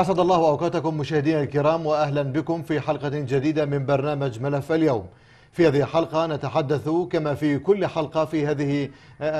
أسعد الله أوقاتكم مشاهدينا الكرام وأهلا بكم في حلقة جديدة من برنامج ملف اليوم في هذه الحلقة نتحدث كما في كل حلقة في هذه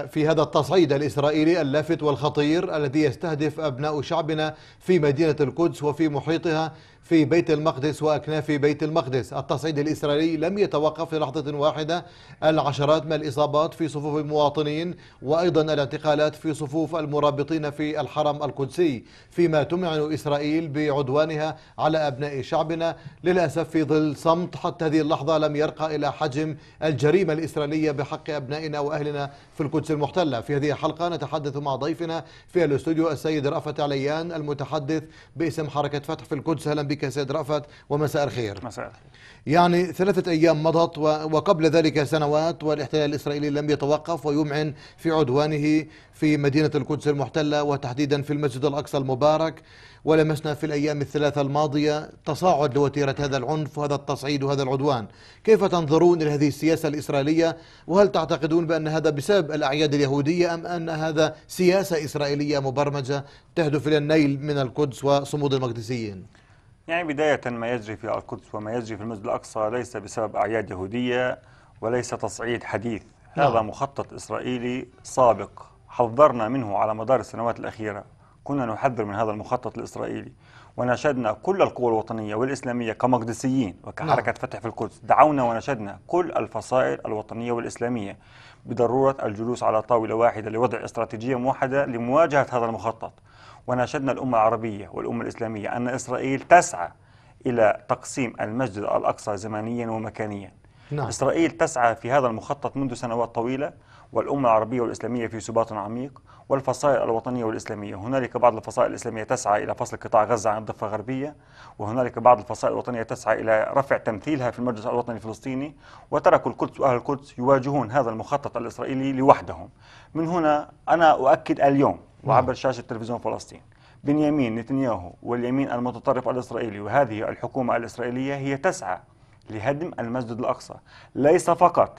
في هذا التصعيد الإسرائيلي اللافت والخطير الذي يستهدف أبناء شعبنا في مدينة القدس وفي محيطها في بيت المقدس وأكناف بيت المقدس التصعيد الإسرائيلي لم يتوقف للحظة واحدة العشرات من الإصابات في صفوف المواطنين وأيضا الاعتقالات في صفوف المرابطين في الحرم القدسي فيما تمعن إسرائيل بعدوانها على أبناء شعبنا للأسف في ظل صمت حتى هذه اللحظة لم يرقى إلى حجم الجريمة الإسرائيلية بحق أبنائنا وأهلنا في القدس المحتلة في هذه الحلقة نتحدث مع ضيفنا في الاستوديو السيد رأفت عليان المتحدث باسم حركة فتح في القدس أهلا بك سيد رأفت ومساء الخير مساء الخير يعني ثلاثة أيام مضت وقبل ذلك سنوات والاحتلال الإسرائيلي لم يتوقف ويمعن في عدوانه في مدينة القدس المحتلة وتحديدا في المسجد الأقصى المبارك ولمسنا في الأيام الثلاثة الماضية تصاعد لوتيرة هذا العنف وهذا التصعيد وهذا العدوان كيف تنظرون إلى هذه السياسة الإسرائيلية وهل تعتقدون بأن هذا بسبب الأعياد اليهودية أم أن هذا سياسة إسرائيلية مبرمجة تهدف إلى النيل من القدس وصمود المقدسيين؟ يعني بداية ما يجري في القدس وما يجري في المسجد الأقصى ليس بسبب أعياد يهودية وليس تصعيد حديث نعم. هذا مخطط إسرائيلي سابق حذرنا منه على مدار السنوات الأخيرة كنا نحذر من هذا المخطط الإسرائيلي وناشدنا كل القوى الوطنية والإسلامية كمقدسيين وكحركة نعم. فتح في القدس دعونا ونشدنا كل الفصائل الوطنية والإسلامية بضرورة الجلوس على طاولة واحدة لوضع استراتيجية موحدة لمواجهة هذا المخطط وناشدنا الأمة العربية والأمة الإسلامية أن إسرائيل تسعى إلى تقسيم المسجد الأقصى زمانيا ومكانيا نعم. إسرائيل تسعى في هذا المخطط منذ سنوات طويلة والأمة العربية والإسلامية في سباط عميق والفصائل الوطنية والإسلامية هنالك بعض الفصائل الإسلامية تسعى إلى فصل قطاع غزة عن الضفة الغربية وهنالك بعض الفصائل الوطنية تسعى إلى رفع تمثيلها في المجلس الوطني الفلسطيني وتركوا القدس وأهل القدس يواجهون هذا المخطط الإسرائيلي لوحدهم من هنا أنا أؤكد اليوم وعبر نعم. شاشة تلفزيون فلسطين بنيامين نتنياهو واليمين المتطرف الإسرائيلي وهذه الحكومة الإسرائيلية هي تسعى لهدم المسجد الأقصى ليس فقط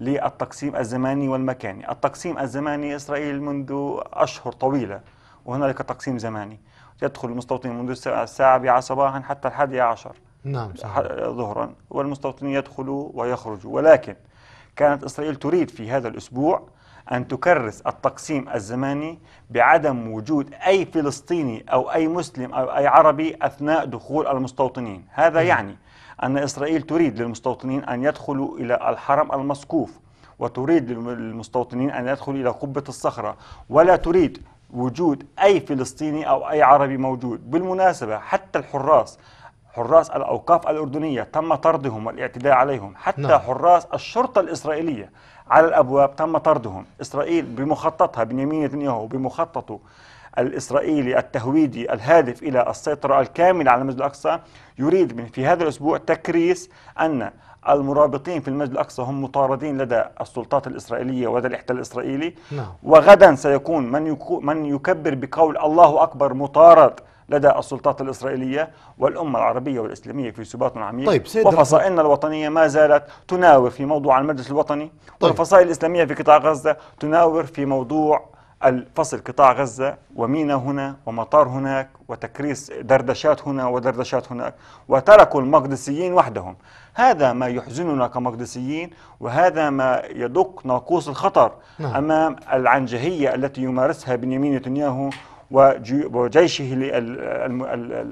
للتقسيم الزماني والمكاني التقسيم الزماني إسرائيل منذ أشهر طويلة وهنالك تقسيم زماني يدخل المستوطنين منذ الساعة 7 صباحا حتى الحادية عشر نعم صحيح. ظهرا والمستوطنين يدخلوا ويخرجوا ولكن كانت إسرائيل تريد في هذا الأسبوع أن تكرس التقسيم الزماني بعدم وجود أي فلسطيني أو أي مسلم أو أي عربي أثناء دخول المستوطنين هذا نعم. يعني أن إسرائيل تريد للمستوطنين أن يدخلوا إلى الحرم المسقوف وتريد للمستوطنين أن يدخلوا إلى قبة الصخرة ولا تريد وجود أي فلسطيني أو أي عربي موجود بالمناسبة حتى الحراس حراس الأوقاف الأردنية تم طردهم والاعتداء عليهم حتى نعم. حراس الشرطة الإسرائيلية على الأبواب تم طردهم إسرائيل بمخططها بنيامين نتنياهو بمخططه الإسرائيلي التهويدي الهادف إلى السيطرة الكاملة على المسجد الأقصى يريد من في هذا الأسبوع تكريس أن المرابطين في المسجد الأقصى هم مطاردين لدى السلطات الإسرائيلية ولدى الاحتلال الإسرائيلي نعم. وغدا سيكون من, من يكبر بقول الله أكبر مطارد لدى السلطات الإسرائيلية والأمة العربية والإسلامية في سباط عميق طيب وفصائلنا الوطنية ما زالت تناور في موضوع المجلس الوطني طيب. والفصائل الإسلامية في قطاع غزة تناور في موضوع الفصل قطاع غزة ومينا هنا ومطار هناك وتكريس دردشات هنا ودردشات هناك وتركوا المقدسيين وحدهم هذا ما يحزننا كمقدسيين وهذا ما يدق ناقوس الخطر نعم. أمام العنجهية التي يمارسها بنيامين نتنياهو وجيشه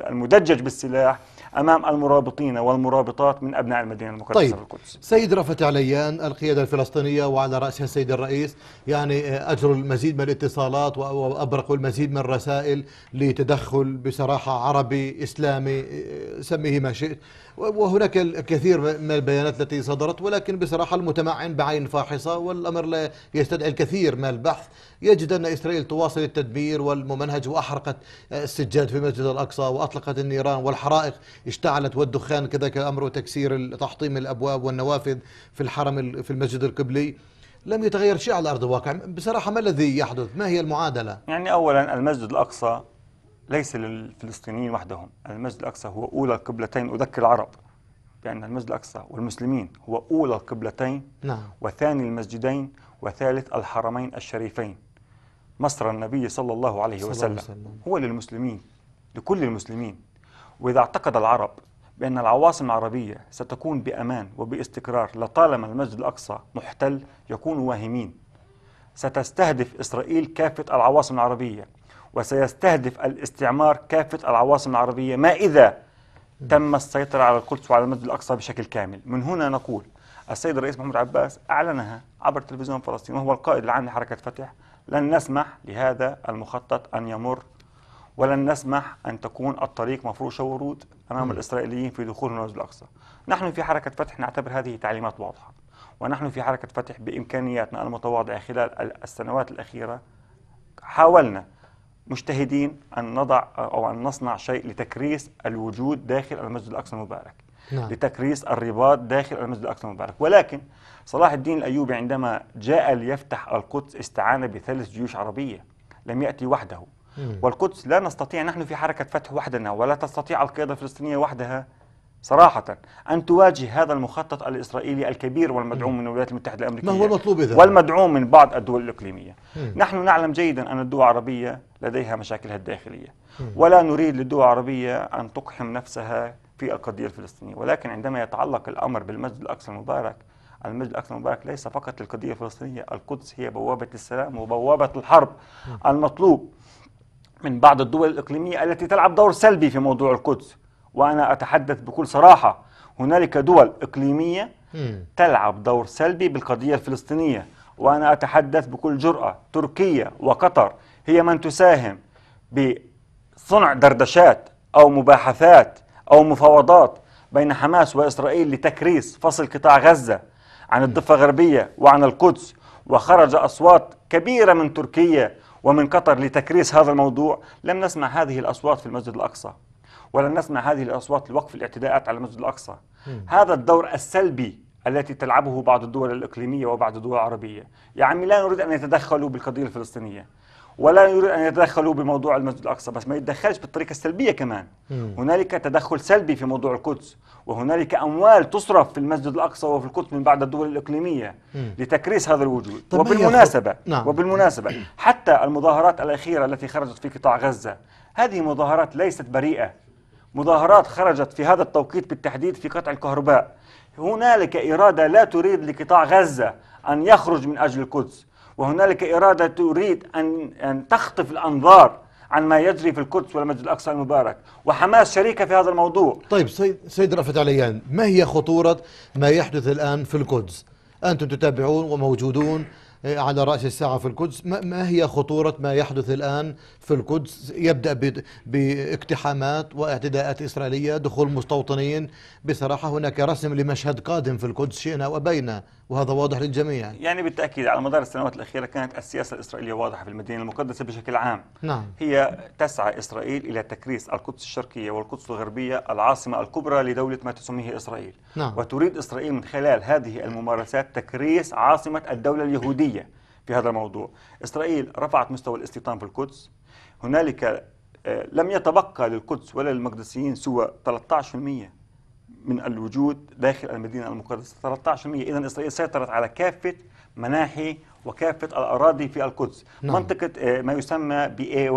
المدجج بالسلاح أمام المرابطين والمرابطات من أبناء المدينة المقدسة طيب. القدس سيد رفت عليان القيادة الفلسطينية وعلى رأسها السيد الرئيس يعني آه، أجروا المزيد من الاتصالات وأبرقوا المزيد من الرسائل لتدخل بصراحة عربي إسلامي آه، سميه ما شئت وهناك الكثير من البيانات التي صدرت ولكن بصراحة المتمعن بعين فاحصة والأمر لا يستدعي الكثير من البحث يجد أن إسرائيل تواصل التدمير والممنهج وأحرقت السجاد في مسجد الأقصى وأطلقت النيران والحرائق اشتعلت والدخان كذا الامر وتكسير تحطيم الأبواب والنوافذ في الحرم في المسجد القبلي لم يتغير شيء على أرض الواقع بصراحة ما الذي يحدث ما هي المعادلة يعني أولا المسجد الأقصى ليس للفلسطينيين وحدهم المسجد الأقصى هو أولى القبلتين أذكر العرب بأن المسجد الأقصى والمسلمين هو أولى القبلتين نعم. وثاني المسجدين وثالث الحرمين الشريفين مصر النبي صلى الله عليه صلى وسلم, وسلم هو للمسلمين لكل المسلمين وإذا اعتقد العرب بأن العواصم العربية ستكون بأمان وباستقرار لطالما المسجد الأقصى محتل يكونوا واهمين ستستهدف إسرائيل كافة العواصم العربية وسيستهدف الاستعمار كافة العواصم العربية ما إذا تم السيطرة على القدس وعلى المسجد الأقصى بشكل كامل من هنا نقول السيد الرئيس محمود عباس أعلنها عبر تلفزيون فلسطين وهو القائد العام لحركة فتح لن نسمح لهذا المخطط أن يمر ولن نسمح أن تكون الطريق مفروشة ورود أمام م. الإسرائيليين في دخول المسجد الأقصى نحن في حركة فتح نعتبر هذه تعليمات واضحة ونحن في حركة فتح بإمكانياتنا المتواضعة خلال السنوات الأخيرة حاولنا مجتهدين أن نضع أو أن نصنع شيء لتكريس الوجود داخل المسجد الأقصى المبارك نعم. لتكريس الرباط داخل المسجد الأقصى المبارك ولكن صلاح الدين الأيوبي عندما جاء ليفتح القدس استعان بثلاث جيوش عربية لم يأتي وحده والقدس لا نستطيع نحن في حركة فتح وحدنا ولا تستطيع القيادة الفلسطينية وحدها صراحة أن تواجه هذا المخطط الإسرائيلي الكبير والمدعوم من الولايات المتحدة الأمريكية ما هو المطلوب إذا والمدعوم من بعض الدول الإقليمية نحن نعلم جيدا أن الدول العربية لديها مشاكلها الداخلية ولا نريد للدول العربية أن تقحم نفسها في القضية الفلسطينية ولكن عندما يتعلق الأمر بالمسجد الأقصى المبارك المسجد الأقصى المبارك ليس فقط للقضية الفلسطينية القدس هي بوابة السلام وبوابة الحرب المطلوب من بعض الدول الإقليمية التي تلعب دور سلبي في موضوع القدس وأنا أتحدث بكل صراحة هنالك دول إقليمية تلعب دور سلبي بالقضية الفلسطينية وأنا أتحدث بكل جرأة تركيا وقطر هي من تساهم بصنع دردشات أو مباحثات أو مفاوضات بين حماس وإسرائيل لتكريس فصل قطاع غزة عن الضفة الغربية وعن القدس وخرج أصوات كبيرة من تركيا ومن قطر لتكريس هذا الموضوع لم نسمع هذه الأصوات في المسجد الأقصى ولن نسمع هذه الأصوات لوقف الاعتداءات على المسجد الأقصى هذا الدور السلبي التي تلعبه بعض الدول الإقليمية وبعض الدول العربية يا عمي لا نريد أن يتدخلوا بالقضية الفلسطينية ولا يريد ان يتدخلوا بموضوع المسجد الاقصى بس ما يتدخلش بالطريقه السلبيه كمان هنالك تدخل سلبي في موضوع القدس وهنالك اموال تصرف في المسجد الاقصى وفي القدس من بعض الدول الاقليميه لتكريس هذا الوجود وبالمناسبه نعم. وبالمناسبه حتى المظاهرات الاخيره التي خرجت في قطاع غزه هذه مظاهرات ليست بريئه مظاهرات خرجت في هذا التوقيت بالتحديد في قطع الكهرباء هنالك اراده لا تريد لقطاع غزه ان يخرج من اجل القدس وهنالك إرادة تريد أن أن تخطف الأنظار عن ما يجري في القدس والمسجد الأقصى المبارك وحماس شريكة في هذا الموضوع طيب سيد, سيد رفت عليان ما هي خطورة ما يحدث الآن في القدس أنتم تتابعون وموجودون على رأس الساعة في القدس ما هي خطورة ما يحدث الآن في القدس يبدأ باقتحامات واعتداءات إسرائيلية دخول مستوطنين بصراحة هناك رسم لمشهد قادم في القدس شئنا وأبينا وهذا واضح للجميع يعني بالتأكيد على مدار السنوات الأخيرة كانت السياسة الإسرائيلية واضحة في المدينة المقدسة بشكل عام نعم. هي تسعى إسرائيل إلى تكريس القدس الشرقية والقدس الغربية العاصمة الكبرى لدولة ما تسميه إسرائيل نعم. وتريد إسرائيل من خلال هذه الممارسات تكريس عاصمة الدولة اليهودية عالمية في هذا الموضوع إسرائيل رفعت مستوى الاستيطان في القدس هنالك آه، لم يتبقى للقدس ولا للمقدسيين سوى 13% من الوجود داخل المدينة المقدسة 13% إذا إسرائيل سيطرت على كافة مناحي وكافة الأراضي في القدس نعم. منطقة آه، ما يسمى a 1 إيه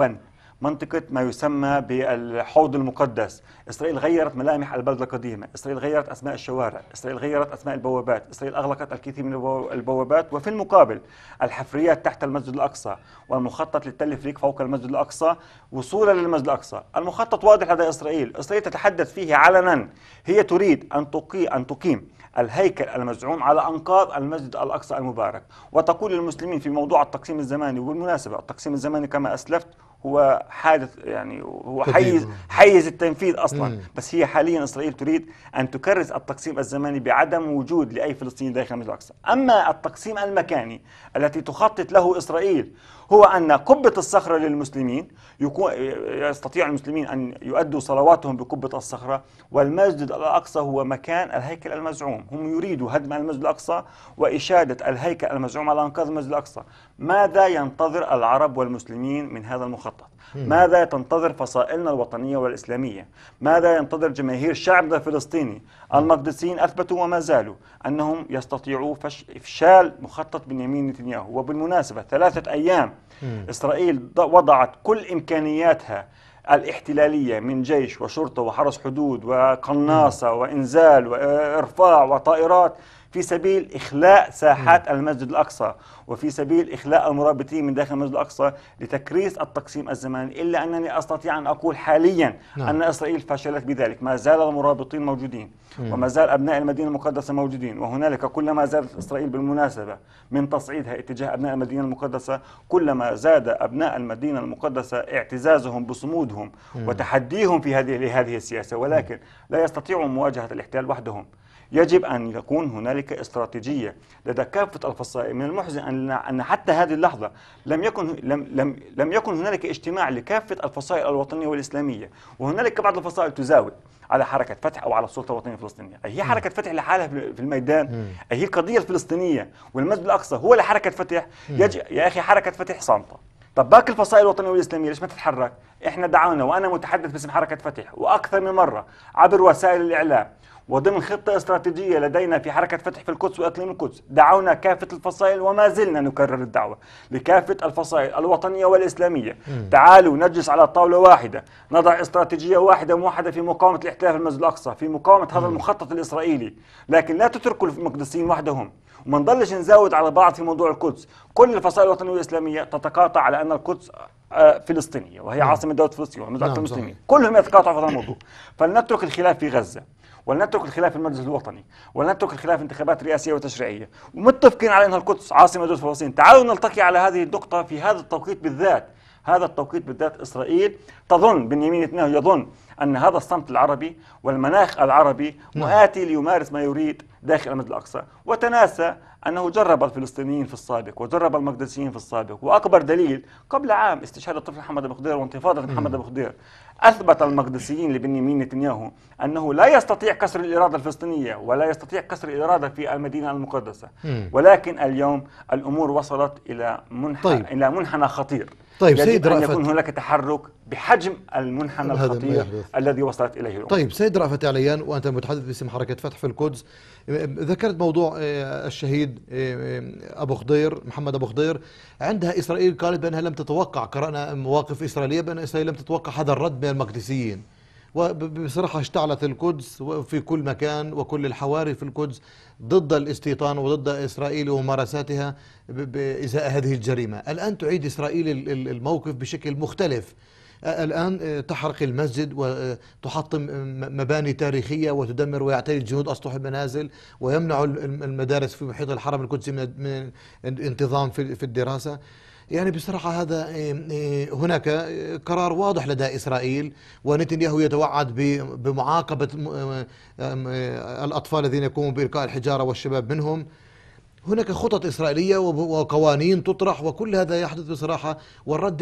منطقة ما يسمى بالحوض المقدس إسرائيل غيرت ملامح البلدة القديمة إسرائيل غيرت أسماء الشوارع إسرائيل غيرت أسماء البوابات إسرائيل أغلقت الكثير من البوابات وفي المقابل الحفريات تحت المسجد الأقصى والمخطط للتلفريك فوق المسجد الأقصى وصولا للمسجد الأقصى المخطط واضح لدى إسرائيل إسرائيل تتحدث فيه علنا هي تريد أن, تقي أن تقيم الهيكل المزعوم على أنقاض المسجد الأقصى المبارك وتقول للمسلمين في موضوع التقسيم الزماني وبالمناسبة التقسيم الزماني كما أسلفت هو حادث يعني هو حيز حيز التنفيذ اصلا مم. بس هي حاليا اسرائيل تريد ان تكرس التقسيم الزماني بعدم وجود لاي فلسطيني داخل المسجد الاقصى، اما التقسيم المكاني التي تخطط له اسرائيل هو ان قبه الصخره للمسلمين يكون يستطيع المسلمين ان يؤدوا صلواتهم بقبه الصخره والمسجد الاقصى هو مكان الهيكل المزعوم، هم يريدوا هدم المسجد الاقصى واشاده الهيكل المزعوم على انقاض المسجد الاقصى، ماذا ينتظر العرب والمسلمين من هذا المخطط؟ تتخطط ماذا تنتظر فصائلنا الوطنية والإسلامية ماذا ينتظر جماهير شعبنا الفلسطيني المقدسيين أثبتوا وما زالوا أنهم يستطيعوا إفشال مخطط بنيامين نتنياهو وبالمناسبة ثلاثة أيام إسرائيل وضعت كل إمكانياتها الاحتلالية من جيش وشرطة وحرس حدود وقناصة وإنزال وإرفاع وطائرات في سبيل إخلاء ساحات المسجد الأقصى وفي سبيل إخلاء المرابطين من داخل المسجد الأقصى لتكريس التقسيم الزماني إلا أنني أستطيع أن أقول حاليا نعم. أن إسرائيل فشلت بذلك ما زال المرابطين موجودين مم. وما زال أبناء المدينة المقدسة موجودين وهنالك كلما زادت إسرائيل بالمناسبة من تصعيدها اتجاه أبناء المدينة المقدسة كلما زاد أبناء المدينة المقدسة اعتزازهم بصمودهم مم. وتحديهم في هذه لهذه السياسة ولكن مم. لا يستطيعون مواجهة الاحتلال وحدهم يجب أن يكون هنالك استراتيجية لدى كافة الفصائل من المحزن أن حتى هذه اللحظة لم يكن لم لم لم يكن هنالك اجتماع لكافة الفصائل الوطنية والإسلامية وهنالك بعض الفصائل تزاود على حركة فتح أو على السلطة الوطنية الفلسطينية هي حركة فتح لحالها في الميدان هي القضية الفلسطينية والمسجد الأقصى هو لحركة فتح يا أخي حركة فتح صامتة طب باقي الفصائل الوطنيه والاسلاميه ليش ما تتحرك؟ احنا دعونا وانا متحدث باسم حركه فتح واكثر من مره عبر وسائل الاعلام وضمن خطة استراتيجية لدينا في حركة فتح في القدس وإقليم القدس دعونا كافة الفصائل وما زلنا نكرر الدعوة لكافة الفصائل الوطنية والإسلامية مم. تعالوا نجلس على طاولة واحدة نضع استراتيجية واحدة موحدة في مقاومة الاحتلال في المسجد الأقصى في مقاومة هذا المخطط الإسرائيلي لكن لا تتركوا المقدسيين وحدهم وما نضلش نزود على بعض في موضوع القدس كل الفصائل الوطنية والإسلامية تتقاطع على أن القدس آه، فلسطينية وهي نعم. عاصمة دولة فلسطين والمسجد نعم، المسلمين كلهم يتقاطعوا في هذا الموضوع فلنترك الخلاف في غزة ولنترك الخلاف في المجلس الوطني ولنترك الخلاف في انتخابات رئاسيه وتشريعيه ومتفقين على ان القدس عاصمه دوله فلسطين تعالوا نلتقي على هذه النقطه في هذا التوقيت بالذات هذا التوقيت بالذات اسرائيل تظن بنيامين نتنياهو يظن ان هذا الصمت العربي والمناخ العربي نعم. مؤاتي ليمارس ما يريد داخل المسجد الاقصى وتناسى أنه جرب الفلسطينيين في السابق وجرب المقدسيين في السابق وأكبر دليل قبل عام استشهاد الطفل محمد أبو خدير وانتفاضة محمد أبو خدير أثبت المقدسيين لبنيامين نتنياهو أنه لا يستطيع كسر الإرادة الفلسطينية ولا يستطيع كسر الإرادة في المدينة المقدسة ولكن اليوم الأمور وصلت إلى منحنى طيب. إلى منحنى خطير طيب يجب سيد أن رأفت يكون هناك تحرك بحجم المنحنى الخطير الذي وصلت إليه الأمور طيب سيد رأفت عليان وأنت متحدث باسم حركة فتح في القدس ذكرت موضوع آه، الشهيد آه، أبو خضير محمد أبو خضير عندها إسرائيل قالت بأنها لم تتوقع قرأنا مواقف إسرائيلية بأن إسرائيل لم تتوقع هذا الرد من المقدسيين وبصراحة اشتعلت القدس في كل مكان وكل الحواري في القدس ضد الاستيطان وضد إسرائيل وممارساتها إزاء هذه الجريمة الآن تعيد إسرائيل الموقف بشكل مختلف الآن تحرق المسجد وتحطم مباني تاريخية وتدمر ويعتري الجنود أسطح المنازل ويمنع المدارس في محيط الحرم القدسي من الانتظام في الدراسة يعني بصراحة هذا إيه، إيه، هناك قرار واضح لدى إسرائيل ونتنياهو يتوعد بمعاقبة الأطفال الذين يقومون بإلقاء الحجارة والشباب منهم هناك خطط إسرائيلية وقوانين تطرح وكل هذا يحدث بصراحة والرد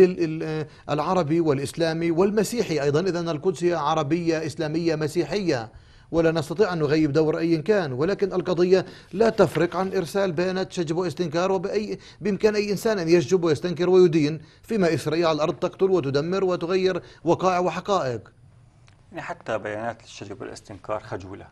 العربي والإسلامي والمسيحي أيضا إذا القدس هي عربية إسلامية مسيحية ولا نستطيع أن نغيب دور أي كان ولكن القضية لا تفرق عن إرسال بيانات شجب واستنكار وبأي بإمكان أي إنسان أن يشجب ويستنكر ويدين فيما إسرائيل على الأرض تقتل وتدمر وتغير وقائع وحقائق يعني حتى بيانات الشجب والاستنكار خجولة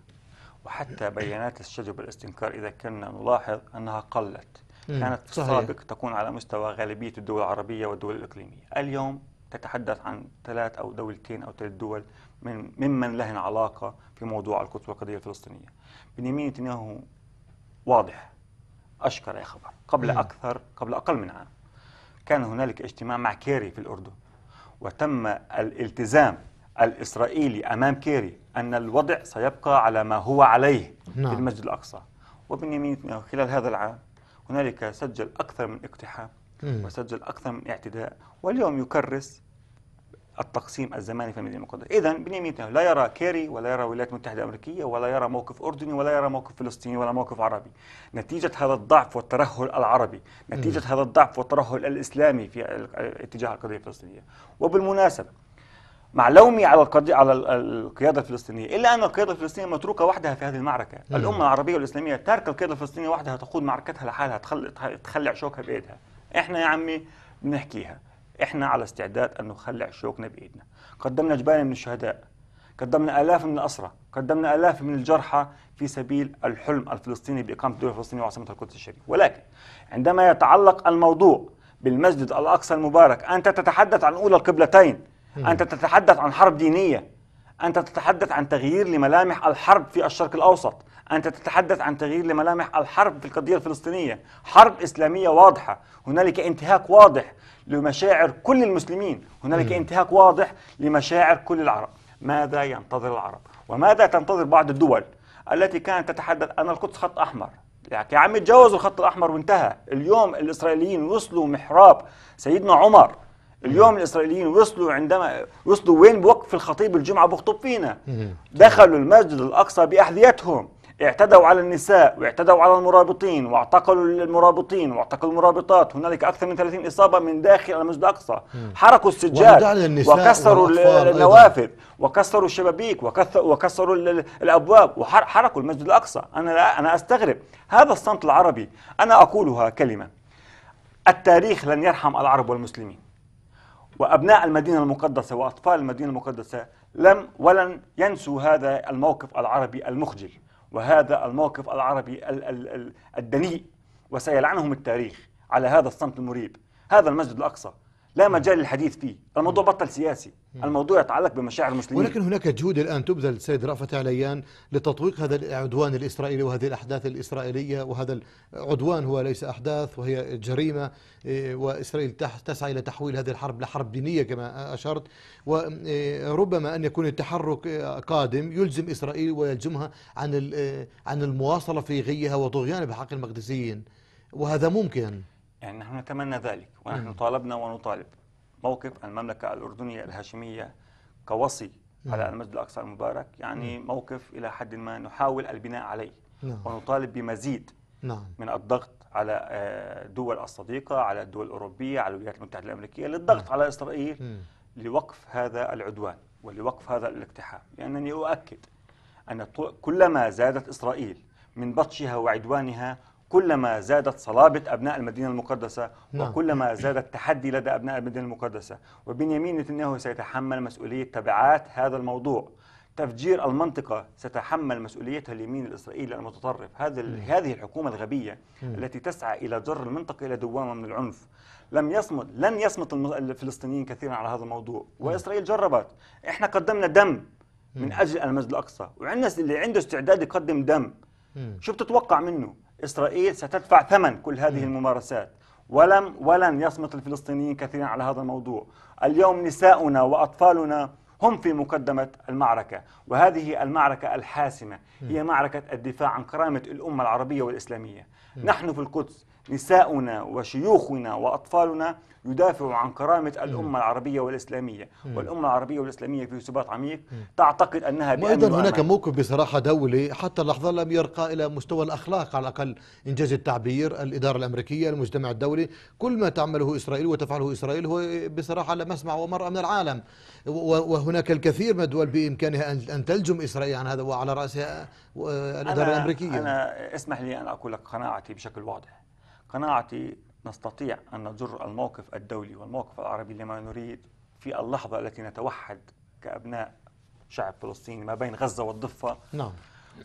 وحتى بيانات الشجب والاستنكار إذا كنا نلاحظ أنها قلت كانت في السابق تكون على مستوى غالبية الدول العربية والدول الإقليمية اليوم تتحدث عن ثلاث أو دولتين أو ثلاث دول من ممن لهن علاقة في موضوع القدس والقضية الفلسطينية بنيامين نتنياهو واضح أشكر يا خبر قبل أكثر قبل أقل من عام كان هنالك اجتماع مع كيري في الأردن وتم الالتزام الإسرائيلي أمام كيري أن الوضع سيبقى على ما هو عليه نعم. في المسجد الأقصى وبنيامين نتنياهو خلال هذا العام هنالك سجل أكثر من اقتحام وسجل أكثر من اعتداء واليوم يكرس التقسيم الزماني في المدينه المقدسه، اذا بنيامين نتنياهو لا يرى كيري ولا يرى الولايات المتحده الامريكيه ولا يرى موقف اردني ولا يرى موقف فلسطيني ولا موقف عربي، نتيجه هذا الضعف والترهل العربي، نتيجه م. هذا الضعف والترهل الاسلامي في اتجاه القضيه الفلسطينيه، وبالمناسبه مع لومي على القضية على القيادة الفلسطينية إلا أن القيادة الفلسطينية متروكة وحدها في هذه المعركة مم. الأمة العربية والإسلامية تاركة القيادة الفلسطينية وحدها تقود معركتها لحالها تخلع شوكها بإيدها إحنا يا عمي بنحكيها إحنا على استعداد أن نخلع شوكنا بإيدنا قدمنا جبال من الشهداء قدمنا آلاف من الأسرى قدمنا آلاف من الجرحى في سبيل الحلم الفلسطيني بإقامة دولة فلسطينية وعاصمة القدس الشريف ولكن عندما يتعلق الموضوع بالمسجد الأقصى المبارك أنت تتحدث عن أولى القبلتين أنت تتحدث عن حرب دينية أنت تتحدث عن تغيير لملامح الحرب في الشرق الأوسط أنت تتحدث عن تغيير لملامح الحرب في القضية الفلسطينية حرب إسلامية واضحة هنالك انتهاك واضح لمشاعر كل المسلمين هنالك انتهاك واضح لمشاعر كل العرب ماذا ينتظر العرب وماذا تنتظر بعض الدول التي كانت تتحدث أن القدس خط أحمر يعني عم يتجاوزوا الخط الأحمر وانتهى اليوم الإسرائيليين وصلوا محراب سيدنا عمر اليوم الاسرائيليين وصلوا عندما وصلوا وين بوقف الخطيب الجمعه بخطب فينا دخلوا المسجد الاقصى باحذيتهم اعتدوا على النساء واعتدوا على المرابطين واعتقلوا المرابطين واعتقلوا المرابطات هنالك اكثر من 30 اصابه من داخل المسجد الاقصى حركوا السجاد وكسروا النوافذ وكسروا الشبابيك وكسروا الابواب وحركوا المسجد الاقصى انا لا انا استغرب هذا الصمت العربي انا اقولها كلمه التاريخ لن يرحم العرب والمسلمين وابناء المدينه المقدسه واطفال المدينه المقدسه لم ولن ينسوا هذا الموقف العربي المخجل وهذا الموقف العربي الدنيء وسيلعنهم التاريخ على هذا الصمت المريب هذا المسجد الأقصى لا مجال للحديث فيه الموضوع بطل سياسي الموضوع يتعلق بمشاعر المسلمين ولكن هناك جهود الآن تبذل سيد رأفت عليان لتطويق هذا العدوان الإسرائيلي وهذه الأحداث الإسرائيلية وهذا العدوان هو ليس أحداث وهي جريمة إيه، وإسرائيل تسعى إلى تحويل هذه الحرب لحرب دينية كما أشرت وربما إيه، أن يكون التحرك إيه، قادم يلزم إسرائيل ويلزمها عن عن المواصلة في غيها وطغيانها بحق المقدسيين وهذا ممكن يعني نحن نتمنى ذلك ونحن نعم. طالبنا ونطالب موقف المملكة الأردنية الهاشمية كوصي نعم. على المسجد الأقصى المبارك يعني نعم. موقف إلى حد ما نحاول البناء عليه ونطالب بمزيد من الضغط على آه، دول الصديقة على الدول الأوروبية على الولايات المتحدة الأمريكية للضغط على إسرائيل لوقف هذا العدوان ولوقف هذا الاقتحام لأنني أؤكد أن كلما زادت إسرائيل من بطشها وعدوانها كلما زادت صلابة أبناء المدينة المقدسة نعم. وكلما زاد التحدي لدى أبناء المدينة المقدسة وبنيامين نتنياهو سيتحمل مسؤولية تبعات هذا الموضوع تفجير المنطقة ستحمل مسؤوليتها اليمين الإسرائيلي المتطرف هذا نعم. هذه الحكومة الغبية نعم. التي تسعى إلى جر المنطقة إلى دوامة من العنف لم يصمت لن يصمت الفلسطينيين كثيرا على هذا الموضوع وإسرائيل جربت إحنا قدمنا دم من أجل المسجد الأقصى وعندنا اللي عنده استعداد يقدم دم شو بتتوقع منه إسرائيل ستدفع ثمن كل هذه الممارسات ولم ولن يصمت الفلسطينيين كثيرا على هذا الموضوع اليوم نساؤنا وأطفالنا هم في مقدمة المعركة وهذه المعركة الحاسمة هي معركة الدفاع عن كرامة الأمة العربية والإسلامية نحن في القدس نساؤنا وشيوخنا وأطفالنا يدافعوا عن كرامة الأمة العربية والإسلامية والأمة العربية والإسلامية في سبات عميق تعتقد أنها بأمن وأيضا هناك موقف بصراحة دولي حتى اللحظة لم يرقى إلى مستوى الأخلاق على الأقل إنجاز التعبير الإدارة الأمريكية المجتمع الدولي كل ما تعمله إسرائيل وتفعله إسرائيل هو بصراحة لم مسمع ومرأة من العالم وهناك الكثير من الدول بإمكانها أن تلجم إسرائيل عن هذا وعلى رأسها الإدارة أنا الأمريكية أنا اسمح لي أن أقول لك قناعتي بشكل واضح قناعتي نستطيع أن نجر الموقف الدولي والموقف العربي لما نريد في اللحظة التي نتوحد كأبناء شعب فلسطيني ما بين غزة والضفة نعم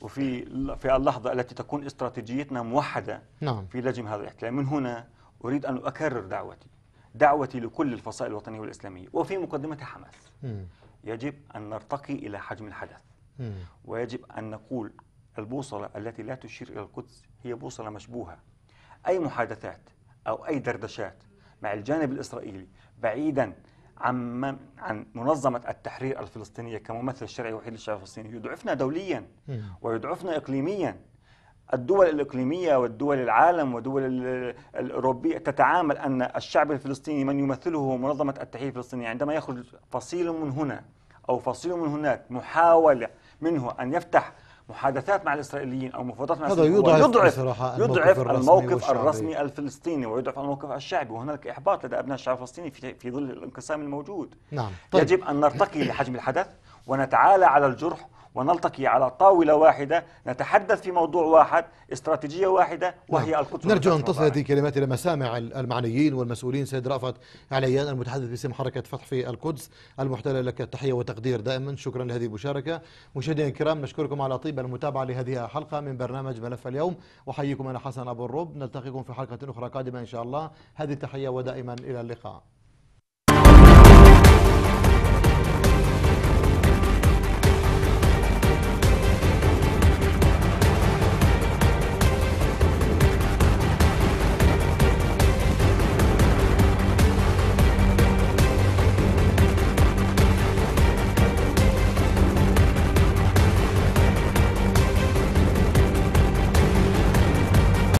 وفي في اللحظة التي تكون استراتيجيتنا موحدة نعم. في لجم هذا الاحتلال من هنا أريد أن أكرر دعوتي دعوتي لكل الفصائل الوطنية والإسلامية وفي مقدمة حماس يجب أن نرتقي إلى حجم الحدث ويجب أن نقول البوصلة التي لا تشير إلى القدس هي بوصلة مشبوهة أي محادثات أو أي دردشات مع الجانب الإسرائيلي بعيدا عن عن منظمة التحرير الفلسطينية كممثل شرعي وحيد للشعب الفلسطيني يضعفنا دوليا ويضعفنا إقليميا الدول الإقليمية والدول العالم ودول الأوروبية تتعامل أن الشعب الفلسطيني من يمثله منظمة التحرير الفلسطينية عندما يخرج فصيل من هنا أو فصيل من هناك محاولة منه أن يفتح محادثات مع الاسرائيليين او مفاوضات مع هذا يضعف يضعف, يضعف الموقف, الموقف الرسمي الفلسطيني ويضعف الموقف الشعبي وهناك احباط لدى ابناء الشعب الفلسطيني في, في ظل الانقسام الموجود نعم طيب. يجب ان نرتقي لحجم الحدث ونتعالى على الجرح ونلتقي على طاولة واحدة نتحدث في موضوع واحد استراتيجية واحدة نعم. وهي نعم. القدس نرجو أن تصل هذه الكلمات إلى مسامع المعنيين والمسؤولين سيد رأفت عليان المتحدث باسم حركة فتح في القدس المحتلة لك التحية وتقدير دائما شكرا لهذه المشاركة مشاهدينا الكرام نشكركم على طيب المتابعة لهذه الحلقة من برنامج ملف اليوم وحييكم أنا حسن أبو الرب نلتقيكم في حلقة أخرى قادمة إن شاء الله هذه التحية ودائما إلى اللقاء